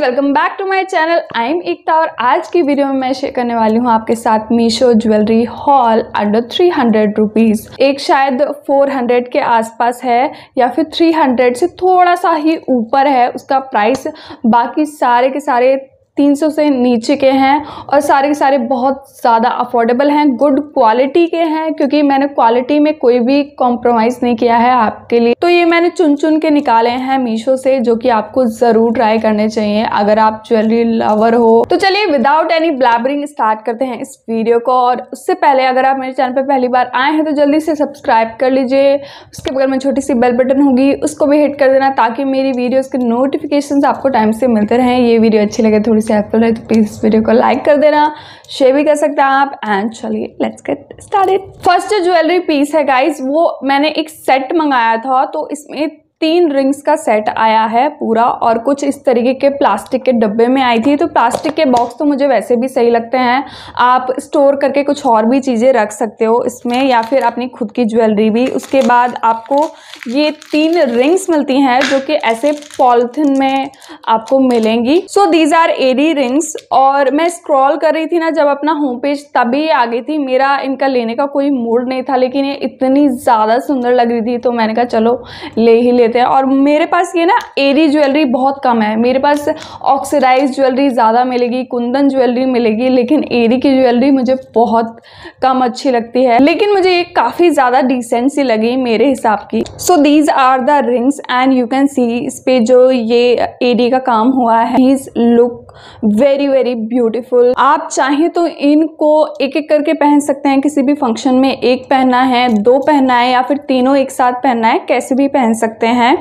welcome back to my channel I am Ekta और आज की वीडियो में मैं शेयर करने वाली हूँ आपके साथ Meesho jewellery haul under three hundred rupees एक शायद फोर हंड्रेड के आसपास है या फिर थ्री हंड्रेड से थोड़ा सा ही ऊपर है उसका प्राइस बाकी सारे के सारे 300 से नीचे के हैं और सारे के सारे बहुत ज़्यादा अफोर्डेबल हैं गुड क्वालिटी के हैं क्योंकि मैंने क्वालिटी में कोई भी कॉम्प्रोमाइज़ नहीं किया है आपके लिए तो ये मैंने चुन चुन के निकाले हैं मीशो से जो कि आपको ज़रूर ट्राई करने चाहिए अगर आप ज्वेलरी लवर हो तो चलिए विदाउट एनी ब्लैबरिंग स्टार्ट करते हैं इस वीडियो को और उससे पहले अगर आप मेरे चैनल पर पहली बार आए हैं तो जल्दी से सब्सक्राइब कर लीजिए उसके बगल में छोटी सी बेल बटन होगी उसको भी हिट कर देना ताकि मेरी वीडियोज़ के नोटिफिकेशन आपको टाइम से मिलते रहें ये वीडियो अच्छी लगे तो थोड़ी से हेल्पफुल रहे तो प्लीज़ वीडियो को लाइक कर देना शेयर भी कर सकते हैं आप एंड चलिए let's get started first jewellery piece है गाइज वो मैंने एक सेट मंगाया था तो इसमें तीन रिंग्स का सेट आया है पूरा और कुछ इस तरीके के प्लास्टिक के डब्बे में आई थी तो प्लास्टिक के बॉक्स तो मुझे वैसे भी सही लगते हैं आप स्टोर करके कुछ और भी चीज़ें रख सकते हो इसमें या फिर अपनी खुद की ज्वेलरी भी उसके बाद आपको ये तीन रिंग्स मिलती हैं जो कि ऐसे पॉलिथिन में आपको मिलेंगी so these are aari rings और मैं स्क्रॉल कर रही थी ना जब अपना होम पेज तभी आ गई थी मेरा इनका लेने का कोई मूड नहीं था लेकिन ये इतनी ज़्यादा सुंदर लग रही थी तो मैंने कहा चलो ले ही ले लेते हैं और मेरे पास ये ना एरी ज्वेलरी बहुत कम है मेरे पास ऑक्सीडाइज ज्वेलरी ज़्यादा मिलेगी कुंदन ज्वेलरी मिलेगी लेकिन एरी की ज्वेलरी मुझे बहुत कम अच्छी लगती है लेकिन मुझे ये काफ़ी ज़्यादा डिसेंट सी लगी मेरे हिसाब की so these are the rings and you can see इस पे जो ये एरी का काम हुआ है these look very very beautiful आप चाहें तो इनको एक एक करके पहन सकते हैं किसी भी फंक्शन में एक पहनना है दो पहनना है या फिर तीनों एक साथ पहनना है कैसे भी पहन सकते हैं हैं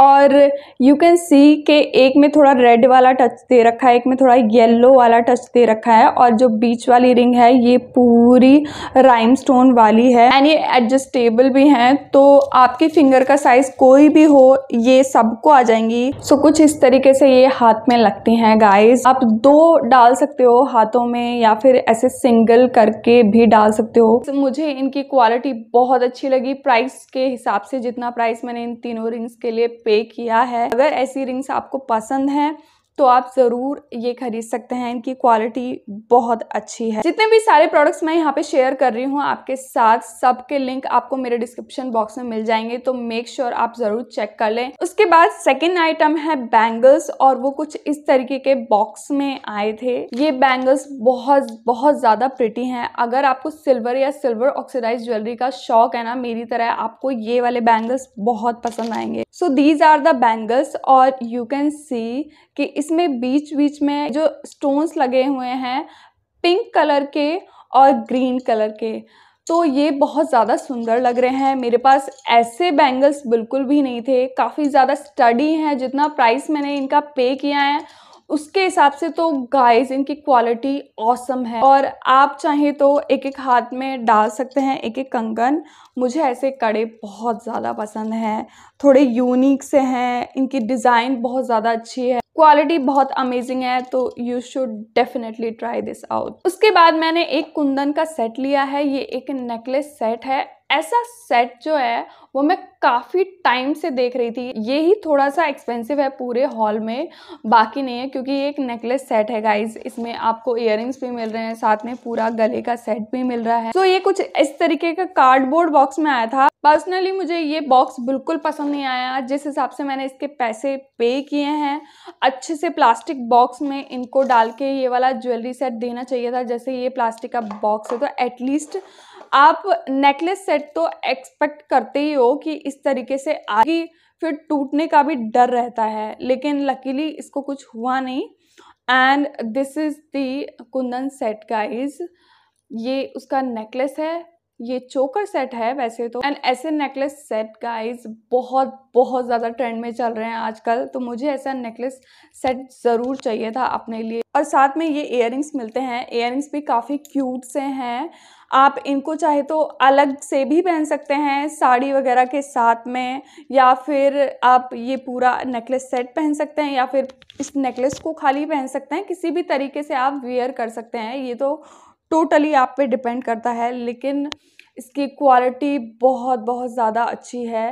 और यू कैन सी के एक में थोड़ा रेड वाला टच दे रखा है एक में थोड़ा येलो वाला टच दे रखा है और जो बीच वाली रिंग है ये पूरी राइम वाली है एंड ये एडजस्टेबल भी हैं तो आपके फिंगर का साइज कोई भी हो ये सबको आ जाएंगी सो so, कुछ इस तरीके से ये हाथ में लगती हैं गाइस आप दो डाल सकते हो हाथों में या फिर ऐसे सिंगल करके भी डाल सकते हो so, मुझे इनकी क्वालिटी बहुत अच्छी लगी प्राइस के हिसाब से जितना प्राइस मैंने इन तीनों रिंग्स के लिए पे किया है अगर ऐसी रिंग्स आपको पसंद हैं तो आप ज़रूर ये खरीद सकते हैं इनकी क्वालिटी बहुत अच्छी है जितने भी सारे प्रोडक्ट्स मैं यहाँ पे शेयर कर रही हूँ आपके साथ सबके लिंक आपको मेरे डिस्क्रिप्शन बॉक्स में मिल जाएंगे तो मेक श्योर sure आप ज़रूर चेक कर लें उसके बाद सेकेंड आइटम है बैंगल्स और वो कुछ इस तरीके के बॉक्स में आए थे ये बैंगल्स बहुत बहुत ज़्यादा प्रिटी हैं अगर आपको सिल्वर या सिल्वर ऑक्सीडाइज ज्वेलरी का शौक है ना मेरी तरह आपको ये वाले बैंगल्स बहुत पसंद आएंगे so these are the bangles और यू कैन सी कि इस इसमें बीच बीच में जो स्टोन्स लगे हुए हैं पिंक कलर के और ग्रीन कलर के तो ये बहुत ज़्यादा सुंदर लग रहे हैं मेरे पास ऐसे बैंगल्स बिल्कुल भी नहीं थे काफ़ी ज़्यादा स्टडी हैं जितना प्राइस मैंने इनका पे किया है उसके हिसाब से तो गाइस इनकी क्वालिटी औसम है और आप चाहें तो एक एक हाथ में डाल सकते हैं एक एक कंगन मुझे ऐसे कड़े बहुत ज़्यादा पसंद हैं थोड़े यूनिक से हैं इनकी डिज़ाइन बहुत ज़्यादा अच्छी है क्वालिटी बहुत अमेजिंग है तो you should definitely try this out उसके बाद मैंने एक कुंदन का सेट लिया है ये एक नेकलेस सेट है ऐसा सेट जो है वो मैं काफ़ी टाइम से देख रही थी ये ही थोड़ा सा एक्सपेंसिव है पूरे हॉल में बाकी नहीं है क्योंकि ये एक नेकलेस सेट है गाइज इसमें आपको इयर भी मिल रहे हैं साथ में पूरा गले का सेट भी मिल रहा है तो ये कुछ इस तरीके का कार्डबोर्ड बॉक्स में आया था पर्सनली मुझे ये बॉक्स बिल्कुल पसंद नहीं आया जिस हिसाब से मैंने इसके पैसे पे किए हैं अच्छे से प्लास्टिक बॉक्स में इनको डाल के ये वाला ज्वेलरी सेट देना चाहिए था जैसे ये प्लास्टिक का बॉक्स है तो एटलीस्ट आप नेकलेस सेट तो एक्सपेक्ट करते ही हो कि इस तरीके से आगे फिर टूटने का भी डर रहता है लेकिन लकीली इसको कुछ हुआ नहीं and this is the kundan set guys ये उसका नेकलेस है ये चोकर सेट है वैसे तो एंड ऐसे नेकलेस सेट गाइस बहुत बहुत ज़्यादा ट्रेंड में चल रहे हैं आजकल तो मुझे ऐसा नेकलेस सेट ज़रूर चाहिए था अपने लिए और साथ में ये इयर मिलते हैं इयर भी काफ़ी क्यूट से हैं आप इनको चाहे तो अलग से भी पहन सकते हैं साड़ी वगैरह के साथ में या फिर आप ये पूरा नेकलेस सेट पहन सकते हैं या फिर इस नेकलेस को खाली पहन सकते हैं किसी भी तरीके से आप वेयर कर सकते हैं ये तो टोटली आप पे डिपेंड करता है लेकिन इसकी क्वालिटी बहुत बहुत ज़्यादा अच्छी है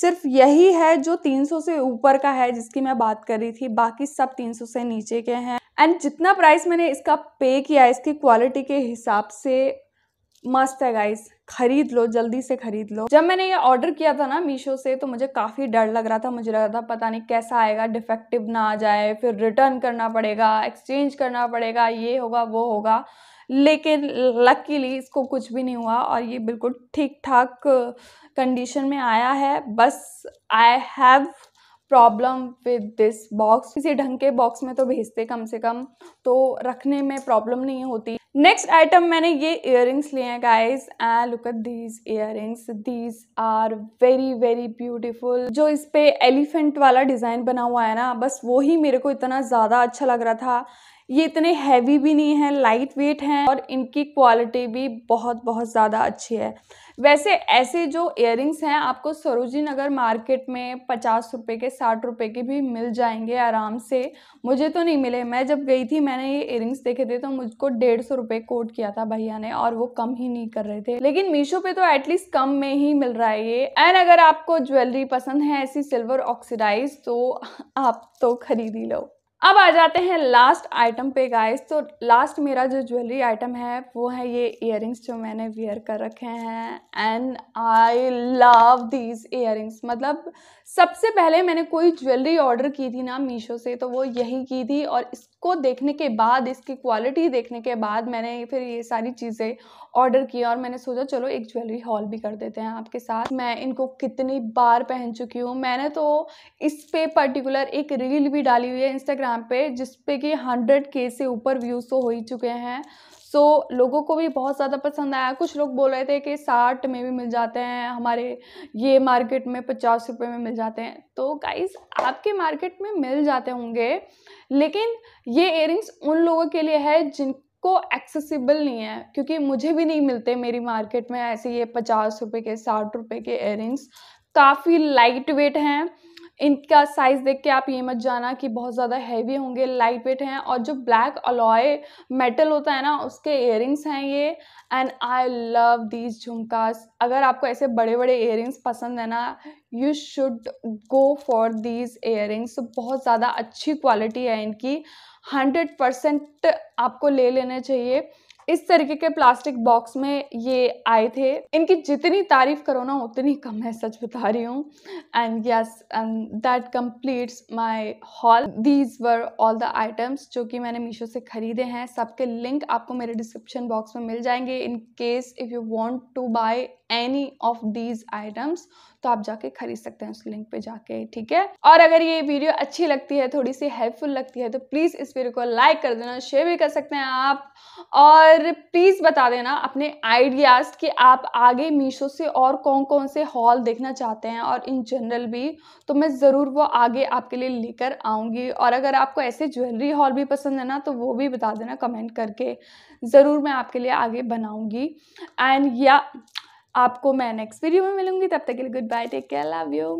सिर्फ यही है जो 300 से ऊपर का है जिसकी मैं बात कर रही थी बाकी सब 300 से नीचे के हैं एंड जितना प्राइस मैंने इसका पे किया है इसकी क्वालिटी के हिसाब से मस्त है गाइस खरीद लो जल्दी से खरीद लो जब मैंने ये ऑर्डर किया था ना मीशो से तो मुझे काफ़ी डर लग रहा था मुझे लग रहा था पता नहीं कैसा आएगा डिफेक्टिव ना आ जाए फिर रिटर्न करना पड़ेगा एक्सचेंज करना पड़ेगा ये होगा वो होगा लेकिन लकीली इसको कुछ भी नहीं हुआ और ये बिल्कुल ठीक ठाक कंडीशन में आया है बस I have problem with this box किसी ढंग के बॉक्स में तो भेजते कम से कम तो रखने में प्रॉब्लम नहीं होती नेक्स्ट आइटम मैंने ये इयर रिंग्स लिए हैं guys and look at these earrings these are very very beautiful जो इस पे एलिफेंट वाला डिज़ाइन बना हुआ है ना बस वो ही मेरे को इतना ज़्यादा अच्छा लग रहा था ये इतने हैवी भी नहीं हैं लाइट वेट हैं और इनकी क्वालिटी भी बहुत बहुत ज़्यादा अच्छी है वैसे ऐसे जो इयर हैं आपको सरोजी नगर मार्केट में पचास रुपये के साठ रुपये के भी मिल जाएंगे आराम से मुझे तो नहीं मिले मैं जब गई थी मैंने ये इयर देखे थे तो मुझको डेढ़ सौ रुपये कोट किया था भैया ने और वो कम ही नहीं कर रहे थे लेकिन मीशो पे तो एटलीस्ट कम में ही मिल रहा है ये एंड अगर आपको ज्वेलरी पसंद है ऐसी सिल्वर ऑक्सीडाइज तो आप तो खरीद ही लो अब आ जाते हैं लास्ट आइटम पे गाइस तो लास्ट मेरा जो ज्वेलरी आइटम है वो है ये इयर जो मैंने वेयर कर रखे हैं and I love these ear मतलब सबसे पहले मैंने कोई ज्वेलरी ऑर्डर की थी ना मीशो से तो वो यही की थी और इसको देखने के बाद इसकी क्वालिटी देखने के बाद मैंने फिर ये सारी चीज़ें ऑर्डर की और मैंने सोचा चलो एक ज्वेलरी हॉल भी कर देते हैं आपके साथ मैं इनको कितनी बार पहन चुकी हूँ मैंने तो इस पर पर्टिकुलर एक रील भी डाली हुई है इंस्टाग्राम इंस्टाग्राम पे जिस पे कि हंड्रेड के से ऊपर व्यूज़ तो हो ही चुके हैं सो so, लोगों को भी बहुत ज़्यादा पसंद आया कुछ लोग बोल रहे थे कि साठ में भी मिल जाते हैं हमारे ये मार्केट में पचास रुपये में मिल जाते हैं तो गाइस आपके मार्केट में मिल जाते होंगे लेकिन ये इयरिंग्स उन लोगों के लिए है जिन को एक्सेसिबल नहीं है क्योंकि मुझे भी नहीं मिलते मेरी मार्केट में ऐसे ये पचास रुपये के साठ रुपये के एयरिंग्स काफ़ी लाइट वेट हैं इनका साइज़ देख के आप ये मत जाना कि बहुत ज़्यादा हैवी होंगे लाइट वेट हैं और जो ब्लैक अलॉय मेटल होता है ना उसके इयर हैं ये and I love these jhumkas अगर आपको ऐसे बड़े बड़े इयर पसंद है ना you should go for these ear बहुत ज़्यादा अच्छी क्वालिटी है इनकी हंड्रेड परसेंट आपको ले लेना चाहिए इस तरीके के प्लास्टिक बॉक्स में ये आए थे इनकी जितनी तारीफ करो ना उतनी कम है सच बता रही हूँ and yes and that completes my haul these were all the items जो कि मैंने मीशो से ख़रीदे हैं सबके लिंक आपको मेरे डिस्क्रिप्शन बॉक्स में मिल जाएंगे in case if you want to buy any of these items तो आप जाके खरीद सकते हैं उस लिंक पे जाके ठीक है और अगर ये वीडियो अच्छी लगती है थोड़ी सी हेल्पफुल लगती है तो प्लीज़ इस वीडियो को लाइक कर देना शेयर भी कर सकते हैं आप और प्लीज़ बता देना अपने आइडियाज़ कि आप आगे मीशो से और कौन कौन से हॉल देखना चाहते हैं और इन जनरल भी तो मैं ज़रूर वो आगे आपके लिए लेकर आऊँगी और अगर आपको ऐसे ज्वेलरी हॉल भी पसंद है ना तो वो भी बता देना कमेंट करके ज़रूर मैं आपके लिए आगे बनाऊँगी एंड या आपको मैं नेक्स्ट वीडियो में मिलूंगी तब तक के लिए goodbye take care love you